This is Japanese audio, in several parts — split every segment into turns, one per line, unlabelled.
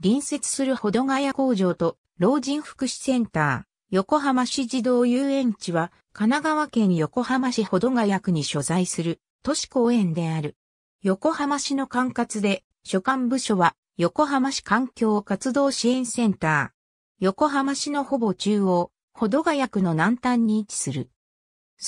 隣接する保土ヶ谷工場と老人福祉センター、横浜市児童遊園地は神奈川県横浜市保土ヶ谷区に所在する都市公園である。横浜市の管轄で所管部署は横浜市環境活動支援センター。横浜市のほぼ中央、保土ヶ谷区の南端に位置する。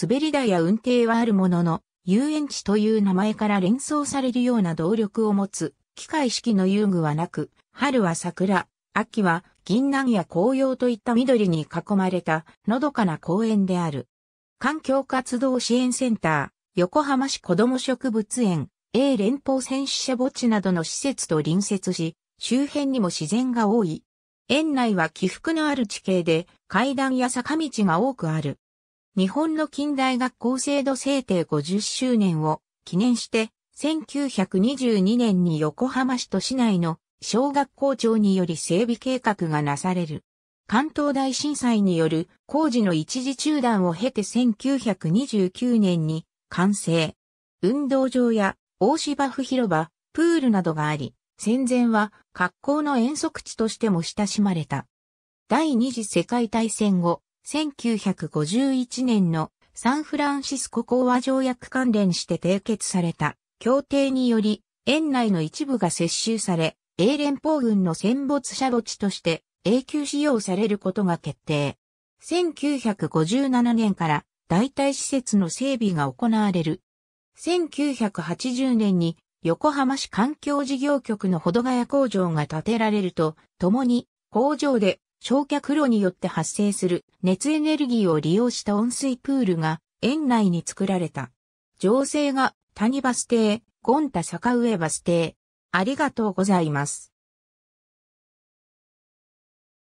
滑り台や運転はあるものの、遊園地という名前から連想されるような動力を持つ機械式の遊具はなく、春は桜、秋は銀杏や紅葉といった緑に囲まれたのどかな公園である。環境活動支援センター、横浜市子ども植物園、A 連邦戦死者墓地などの施設と隣接し、周辺にも自然が多い。園内は起伏のある地形で階段や坂道が多くある。日本の近代学校制度制定50周年を記念して1922年に横浜市と市内の小学校長により整備計画がなされる。関東大震災による工事の一時中断を経て1929年に完成。運動場や大芝生広場、プールなどがあり、戦前は格好の遠足地としても親しまれた。第二次世界大戦後、1951年のサンフランシスコ講和条約関連して締結された協定により、園内の一部が接収され、英連邦軍の戦没者墓地として永久使用されることが決定。1957年から代替施設の整備が行われる。1980年に横浜市環境事業局の保土ヶ谷工場が建てられると、共に工場で焼却炉によって発生する熱エネルギーを利用した温水プールが園内に作られた。情勢が谷バス停、ゴンタ坂上バス停。ありがとうございます。